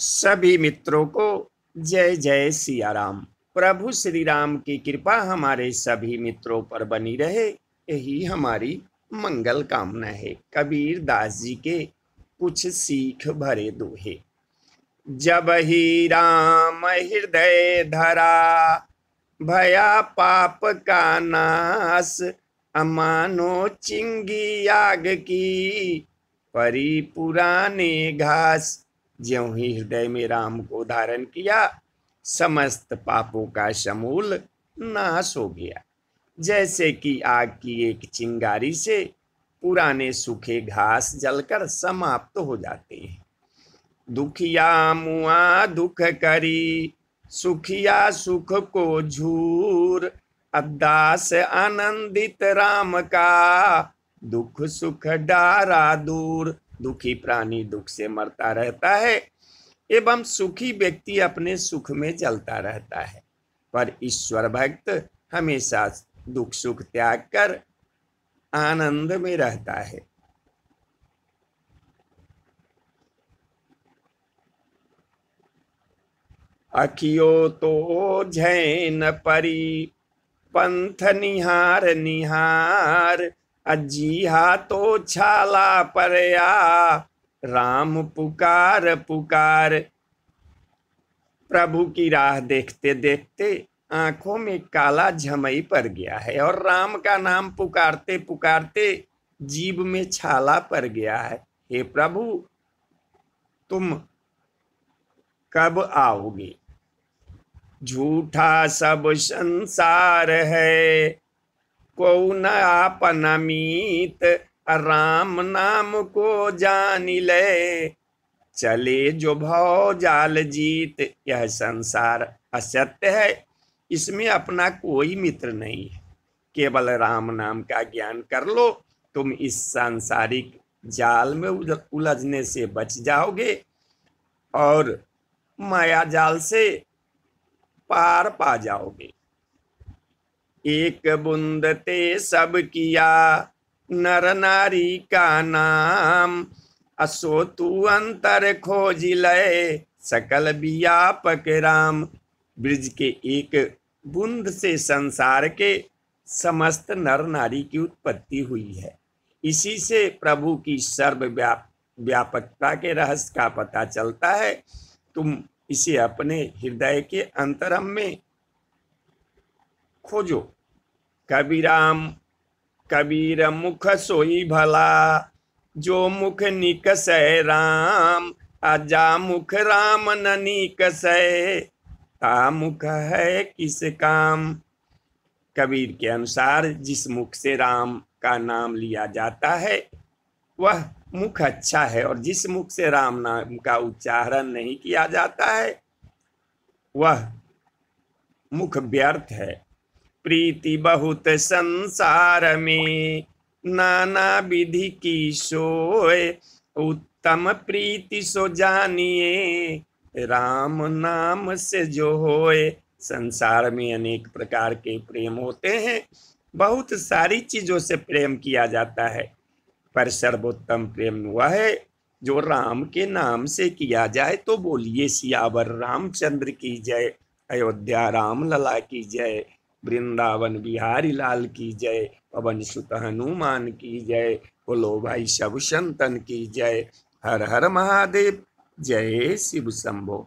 सभी मित्रों को जय जय सियाराम प्रभु श्री राम की कृपा हमारे सभी मित्रों पर बनी रहे यही हमारी मंगल कामना है कबीर दास जी के कुछ सीख भरे दोहे जब ही राम हृदय धरा भया पाप का नास अमानो चिंगी आग की परी पुराने घास ज्यों ही हृदय में राम को धारण किया समस्त पापों का समूल नाश हो गया जैसे कि आग की एक चिंगारी से पुराने सूखे घास जलकर समाप्त तो हो जाते हैं दुखिया मुआ दुख करी सुखिया सुख को झूर अदास आनंदित राम का दुख सुख डारा दूर दुखी प्राणी दुख से मरता रहता है एवं सुखी व्यक्ति अपने सुख में चलता रहता है पर ईश्वर भक्त हमेशा दुख सुख त्याग कर आनंद में रहता है अखियो तो झैन परी पंथ निहार निहार अजी हा तो छाला पर राम पुकार पुकार प्रभु की राह देखते देखते आंखों में काला झमई पर गया है और राम का नाम पुकारते पुकारते जीव में छाला पड़ गया है हे प्रभु तुम कब आओगे झूठा सब संसार है को न आपनमीत राम नाम को जान ले चले जो भाव जाल जीत यह संसार असत्य है इसमें अपना कोई मित्र नहीं है केवल राम नाम का ज्ञान कर लो तुम इस सांसारिक जाल में उलझने से बच जाओगे और माया जाल से पार पा जाओगे एक बुंद ते सब किया नर नारी का नाम असो तू अंतर खोज लय सकल व्यापक राम ब्रिज के एक बुंद से संसार के समस्त नर नारी की उत्पत्ति हुई है इसी से प्रभु की सर्व व्यापकता के रहस्य का पता चलता है तुम इसे अपने हृदय के अंतरम में खोजो कबीराम कबीर मुख सोई भला जो मुख निकस सै राम अजा मुख राम न निकस ता मुख है किस काम कबीर के अनुसार जिस मुख से राम का नाम लिया जाता है वह मुख अच्छा है और जिस मुख से राम नाम का उच्चारण नहीं किया जाता है वह मुख व्यर्थ है प्रीति बहुत संसार में नाना विधि की सोए उत्तम प्रीति सो जानिए राम नाम से जो होए संसार में अनेक प्रकार के प्रेम होते हैं बहुत सारी चीजों से प्रेम किया जाता है पर सर्वोत्तम प्रेम हुआ है जो राम के नाम से किया जाए तो बोलिए सियावर रामचंद्र की जय अयोध्या राम लला की जय वृंदावन बिहारी लाल की जय पवन सुत हनुमान की जय बोलो भाई सब संतन की जय हर हर महादेव जय शिव शंभो